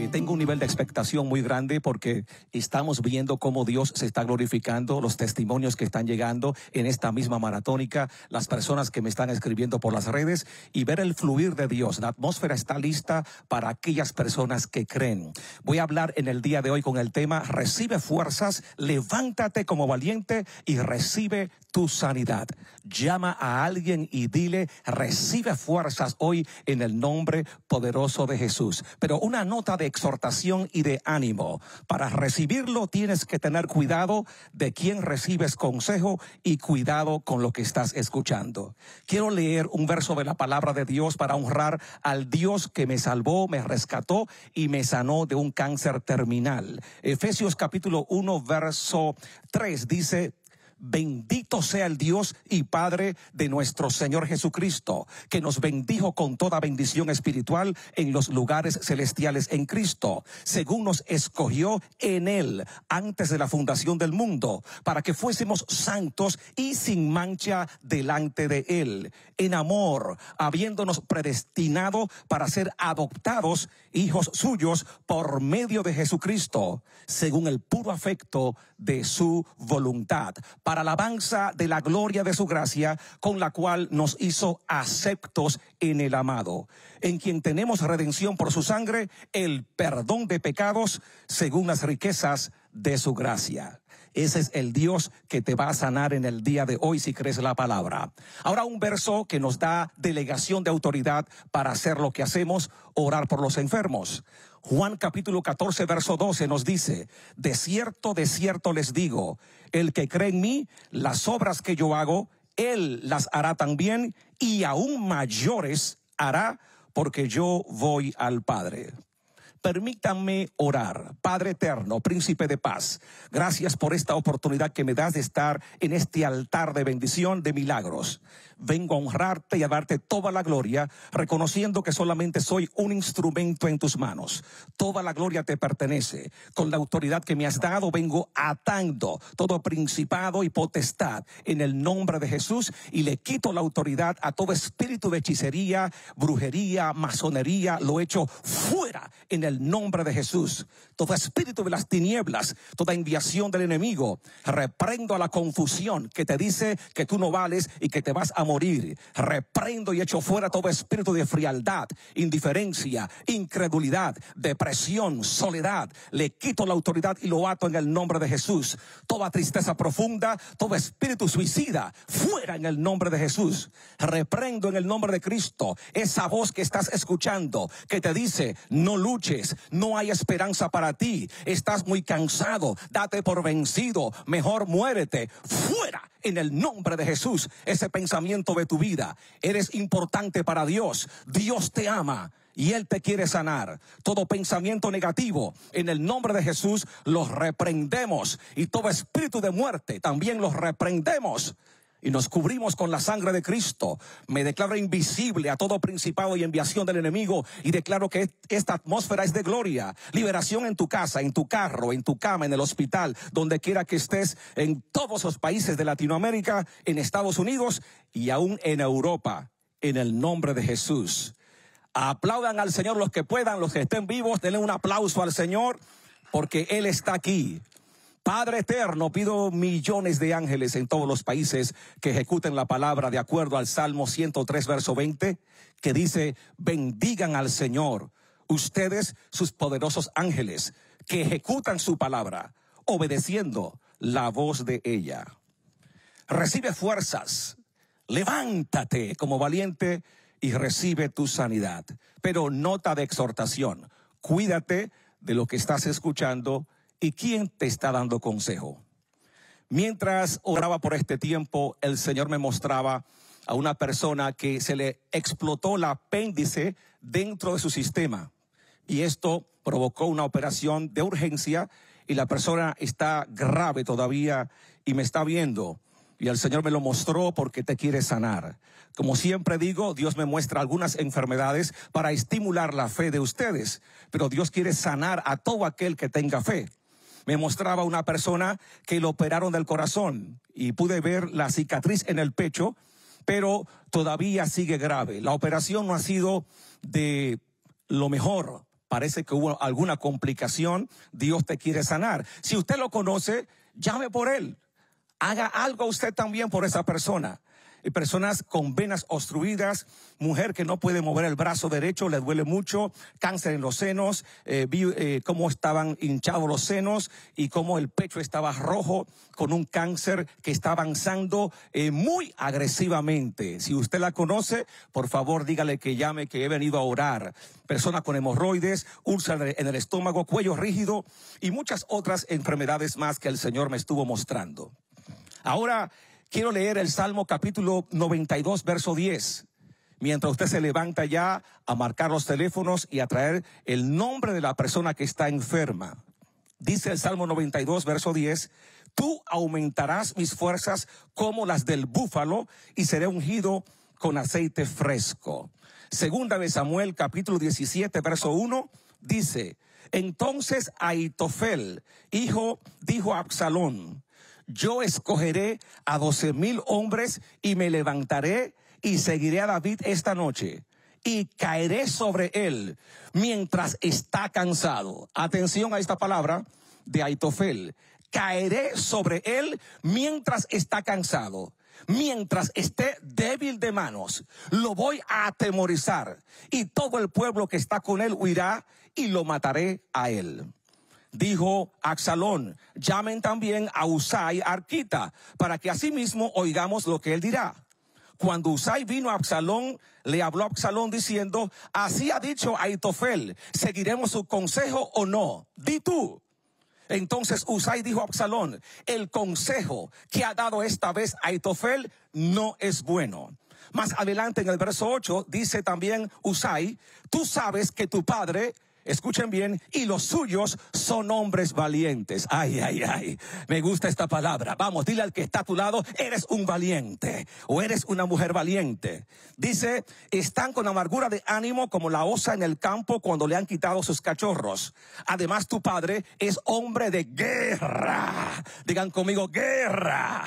Eh, tengo un nivel de expectación muy grande porque estamos viendo cómo Dios se está glorificando, los testimonios que están llegando en esta misma maratónica, las personas que me están escribiendo por las redes y ver el fluir de Dios. La atmósfera está lista para aquellas personas que creen. Voy a hablar en el día de hoy con el tema Recibe fuerzas, levántate como valiente y recibe tu sanidad. Llama a alguien y dile, recibe fuerzas hoy en el nombre poderoso de Jesús. Pero una nota de exhortación y de ánimo. Para recibirlo tienes que tener cuidado de quién recibes consejo y cuidado con lo que estás escuchando. Quiero leer un verso de la palabra de Dios para honrar al Dios que me salvó, me rescató y me sanó de un cáncer terminal. Efesios capítulo uno verso tres dice, Bendito sea el Dios y Padre de nuestro Señor Jesucristo, que nos bendijo con toda bendición espiritual en los lugares celestiales en Cristo, según nos escogió en Él antes de la fundación del mundo, para que fuésemos santos y sin mancha delante de Él, en amor, habiéndonos predestinado para ser adoptados hijos suyos por medio de Jesucristo, según el puro afecto de su voluntad para alabanza de la gloria de su gracia, con la cual nos hizo aceptos en el amado, en quien tenemos redención por su sangre, el perdón de pecados, según las riquezas de su gracia. Ese es el Dios que te va a sanar en el día de hoy si crees la palabra. Ahora un verso que nos da delegación de autoridad para hacer lo que hacemos, orar por los enfermos. Juan capítulo 14, verso 12 nos dice, de cierto, de cierto les digo, el que cree en mí, las obras que yo hago, él las hará también y aún mayores hará porque yo voy al Padre. Permítanme orar. Padre eterno, príncipe de paz, gracias por esta oportunidad que me das de estar en este altar de bendición de milagros. Vengo a honrarte y a darte toda la gloria, reconociendo que solamente soy un instrumento en tus manos. Toda la gloria te pertenece. Con la autoridad que me has dado, vengo atando todo principado y potestad en el nombre de Jesús y le quito la autoridad a todo espíritu de hechicería, brujería, masonería. Lo echo fuera en el nombre de Jesús. Todo espíritu de las tinieblas, toda enviación del enemigo. Reprendo a la confusión que te dice que tú no vales y que te vas a morir. Reprendo y echo fuera todo espíritu de frialdad, indiferencia, incredulidad, depresión, soledad. Le quito la autoridad y lo ato en el nombre de Jesús. Toda tristeza profunda, todo espíritu suicida, fuera en el nombre de Jesús. Reprendo en el nombre de Cristo esa voz que estás escuchando que te dice, no luche no hay esperanza para ti, estás muy cansado, date por vencido, mejor muérete, fuera en el nombre de Jesús ese pensamiento de tu vida. Eres importante para Dios, Dios te ama y Él te quiere sanar. Todo pensamiento negativo, en el nombre de Jesús, los reprendemos. Y todo espíritu de muerte, también los reprendemos y nos cubrimos con la sangre de Cristo. Me declaro invisible a todo principado y enviación del enemigo y declaro que esta atmósfera es de gloria. Liberación en tu casa, en tu carro, en tu cama, en el hospital, donde quiera que estés, en todos los países de Latinoamérica, en Estados Unidos y aún en Europa, en el nombre de Jesús. Aplaudan al Señor los que puedan, los que estén vivos, denle un aplauso al Señor, porque Él está aquí. Padre eterno, pido millones de ángeles en todos los países que ejecuten la palabra de acuerdo al Salmo 103, verso 20, que dice, bendigan al Señor, ustedes sus poderosos ángeles, que ejecutan su palabra, obedeciendo la voz de ella. Recibe fuerzas, levántate como valiente y recibe tu sanidad. Pero nota de exhortación, cuídate de lo que estás escuchando y quién te está dando consejo. Mientras oraba por este tiempo, el Señor me mostraba a una persona que se le explotó el apéndice dentro de su sistema. Y esto provocó una operación de urgencia y la persona está grave todavía y me está viendo. Y el Señor me lo mostró porque te quiere sanar. Como siempre digo, Dios me muestra algunas enfermedades para estimular la fe de ustedes, pero Dios quiere sanar a todo aquel que tenga fe me mostraba una persona que lo operaron del corazón y pude ver la cicatriz en el pecho, pero todavía sigue grave. La operación no ha sido de lo mejor. Parece que hubo alguna complicación. Dios te quiere sanar. Si usted lo conoce, llame por él. Haga algo usted también por esa persona personas con venas obstruidas, mujer que no puede mover el brazo derecho, le duele mucho, cáncer en los senos, eh, vi eh, cómo estaban hinchados los senos y cómo el pecho estaba rojo con un cáncer que está avanzando eh, muy agresivamente. Si usted la conoce, por favor dígale que llame, que he venido a orar. Personas con hemorroides, úlceras en el estómago, cuello rígido y muchas otras enfermedades más que el Señor me estuvo mostrando. Ahora Quiero leer el Salmo capítulo 92, verso 10. Mientras usted se levanta ya a marcar los teléfonos y a traer el nombre de la persona que está enferma. Dice el Salmo 92, verso 10, tú aumentarás mis fuerzas como las del búfalo y seré ungido con aceite fresco. Segunda de Samuel capítulo 17, verso 1, dice, entonces Aitofel, hijo, dijo a Absalón, yo escogeré a doce mil hombres y me levantaré y seguiré a David esta noche y caeré sobre él mientras está cansado. Atención a esta palabra de Aitofel. Caeré sobre él mientras está cansado. Mientras esté débil de manos, lo voy a atemorizar y todo el pueblo que está con él huirá y lo mataré a él dijo Absalón, llamen también a Usai Arquita, para que asimismo oigamos lo que él dirá. Cuando Usai vino a Absalón, le habló Absalón diciendo, así ha dicho Aitofel, ¿seguiremos su consejo o no? Di tú. Entonces Usai dijo a Absalón, el consejo que ha dado esta vez Aitofel no es bueno. Más adelante en el verso 8 dice también Usai, tú sabes que tu padre escuchen bien, y los suyos son hombres valientes. Ay, ay, ay, me gusta esta palabra. Vamos, dile al que está a tu lado, eres un valiente o eres una mujer valiente. Dice, están con amargura de ánimo como la osa en el campo cuando le han quitado sus cachorros. Además, tu padre es hombre de guerra. Digan conmigo, guerra.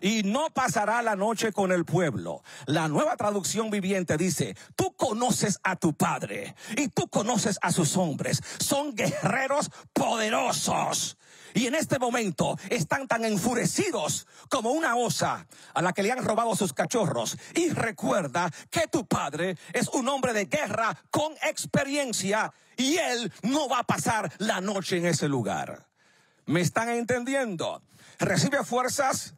Y no pasará la noche con el pueblo. La nueva traducción viviente dice, tú conoces a tu padre y tú conoces a sus hombres. Son guerreros poderosos. Y en este momento están tan enfurecidos como una osa a la que le han robado sus cachorros. Y recuerda que tu padre es un hombre de guerra con experiencia y él no va a pasar la noche en ese lugar. ¿Me están entendiendo? Recibe fuerzas,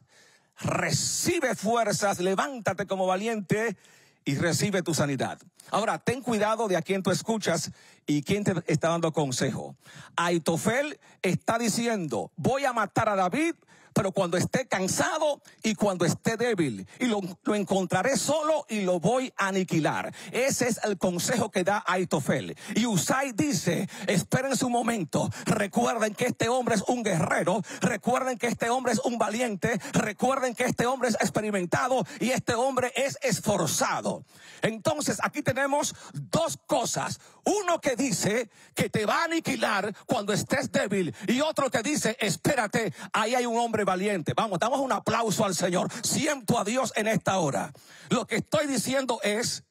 recibe fuerzas, levántate como valiente y recibe tu sanidad. Ahora, ten cuidado de a quién tú escuchas y quién te está dando consejo. Aitofel está diciendo, voy a matar a David pero cuando esté cansado y cuando esté débil. Y lo, encontraré solo y lo voy a aniquilar. Ese es el consejo que da Aitofel. Y Usai dice, esperen su momento. Recuerden que este hombre es un guerrero. Recuerden que este hombre es un valiente. Recuerden que este hombre es experimentado y este hombre es esforzado. Entonces aquí tenemos dos cosas. Uno que dice que te va a aniquilar cuando estés débil y otro que dice, espérate, ahí hay un hombre valiente. Vamos, damos un aplauso al Señor. Siento a Dios en esta hora. Lo que estoy diciendo es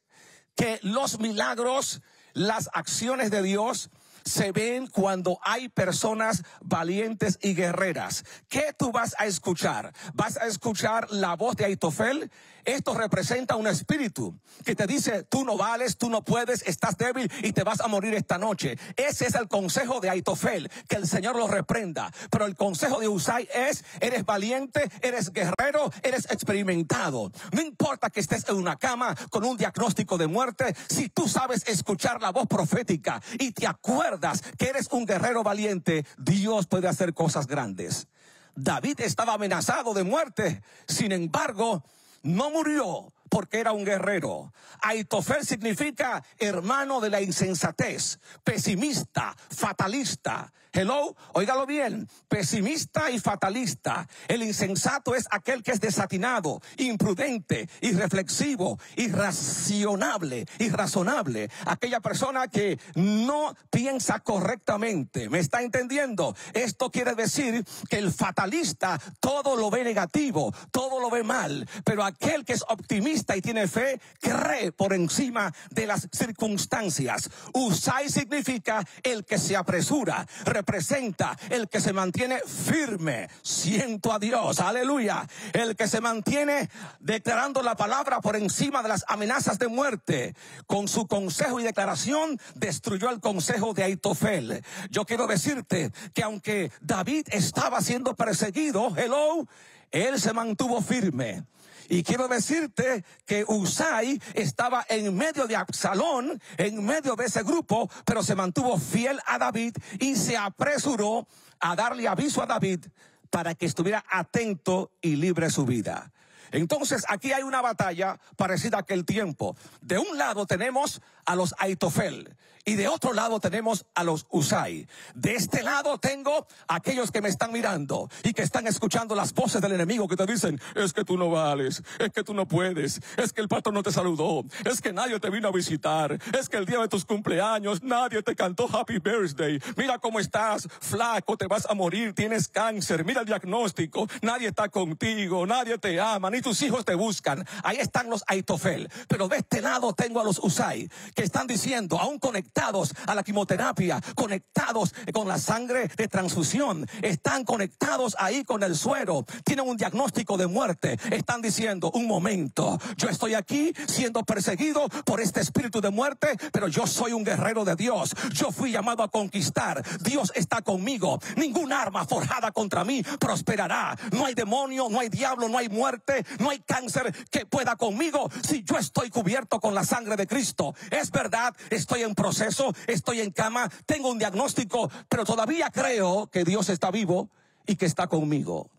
que los milagros, las acciones de Dios, se ven cuando hay personas valientes y guerreras. ¿Qué tú vas a escuchar? ¿Vas a escuchar la voz de Aitofel? Esto representa un espíritu que te dice, tú no vales, tú no puedes, estás débil y te vas a morir esta noche. Ese es el consejo de Aitofel, que el Señor lo reprenda. Pero el consejo de Usai es, eres valiente, eres guerrero, eres experimentado. No importa que estés en una cama con un diagnóstico de muerte, si tú sabes escuchar la voz profética y te acuerdas que eres un guerrero valiente, Dios puede hacer cosas grandes. David estaba amenazado de muerte, sin embargo, no murió porque era un guerrero. Aitofel significa hermano de la insensatez, pesimista, fatalista. Hello, óigalo bien, pesimista y fatalista. El insensato es aquel que es desatinado, imprudente, irreflexivo, irracionable, irrazonable. Aquella persona que no piensa correctamente. ¿Me está entendiendo? Esto quiere decir que el fatalista todo lo ve negativo, todo lo ve mal. Pero aquel que es optimista y tiene fe, cree por encima de las circunstancias. Usai significa el que se apresura presenta el que se mantiene firme. Siento a Dios, aleluya. El que se mantiene declarando la palabra por encima de las amenazas de muerte. Con su consejo y declaración destruyó el consejo de Aitofel. Yo quiero decirte que aunque David estaba siendo perseguido, hello, él se mantuvo firme. Y quiero decirte que Usai estaba en medio de Absalón, en medio de ese grupo, pero se mantuvo fiel a David y se apresuró a darle aviso a David para que estuviera atento y libre su vida. Entonces aquí hay una batalla parecida a aquel tiempo. De un lado tenemos a los Aitofel y de otro lado tenemos a los Usai. De este lado tengo aquellos que me están mirando y que están escuchando las voces del enemigo que te dicen, es que tú no vales, es que tú no puedes, es que el pastor no te saludó, es que nadie te vino a visitar, es que el día de tus cumpleaños nadie te cantó Happy Birthday, mira cómo estás, flaco, te vas a morir, tienes cáncer, mira el diagnóstico, nadie está contigo, nadie te ama, ni tus hijos te buscan. Ahí están los Aitofel. Pero de este lado tengo a los Usai que están diciendo, a un conector, conectados a la quimioterapia, conectados con la sangre de transfusión, están conectados ahí con el suero, tienen un diagnóstico de muerte, están diciendo, un momento, yo estoy aquí siendo perseguido por este espíritu de muerte, pero yo soy un guerrero de Dios, yo fui llamado a conquistar, Dios está conmigo, ningún arma forjada contra mí prosperará, no hay demonio, no hay diablo, no hay muerte, no hay cáncer que pueda conmigo si yo estoy cubierto con la sangre de Cristo. Es verdad, estoy en proceso eso, estoy en cama, tengo un diagnóstico, pero todavía creo que Dios está vivo y que está conmigo.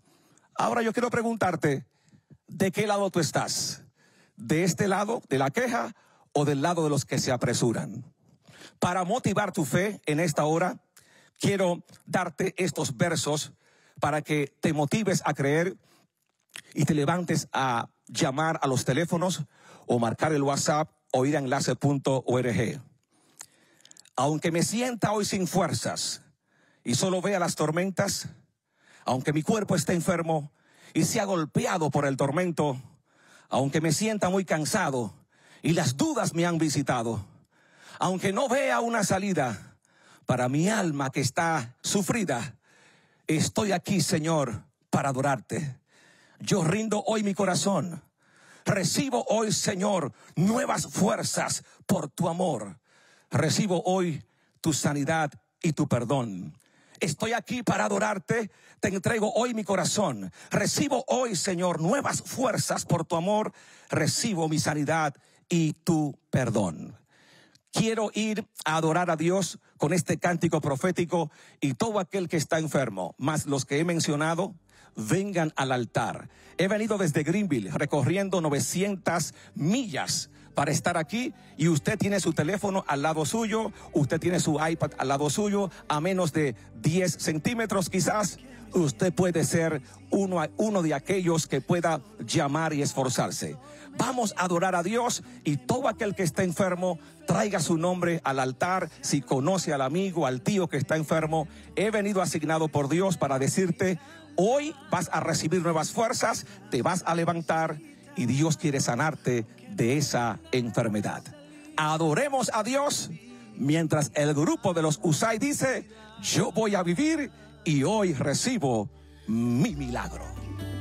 Ahora yo quiero preguntarte, ¿de qué lado tú estás? ¿De este lado de la queja o del lado de los que se apresuran? Para motivar tu fe en esta hora, quiero darte estos versos para que te motives a creer y te levantes a llamar a los teléfonos o marcar el WhatsApp o ir a enlace.org. Aunque me sienta hoy sin fuerzas y solo vea las tormentas, aunque mi cuerpo esté enfermo y sea golpeado por el tormento, aunque me sienta muy cansado y las dudas me han visitado, aunque no vea una salida para mi alma que está sufrida, estoy aquí, Señor, para adorarte. Yo rindo hoy mi corazón. Recibo hoy, Señor, nuevas fuerzas por tu amor recibo hoy tu sanidad y tu perdón. Estoy aquí para adorarte. Te entrego hoy mi corazón. Recibo hoy, Señor, nuevas fuerzas por tu amor. Recibo mi sanidad y tu perdón. Quiero ir a adorar a Dios con este cántico profético y todo aquel que está enfermo, más los que he mencionado, vengan al altar. He venido desde Greenville recorriendo 900 millas para estar aquí y usted tiene su teléfono al lado suyo, usted tiene su iPad al lado suyo, a menos de 10 centímetros quizás, usted puede ser uno, uno de aquellos que pueda llamar y esforzarse. Vamos a adorar a Dios y todo aquel que está enfermo, traiga su nombre al altar, si conoce al amigo, al tío que está enfermo. He venido asignado por Dios para decirte, hoy vas a recibir nuevas fuerzas, te vas a levantar y Dios quiere sanarte de esa enfermedad. Adoremos a Dios mientras el grupo de los Usai dice, yo voy a vivir y hoy recibo mi milagro.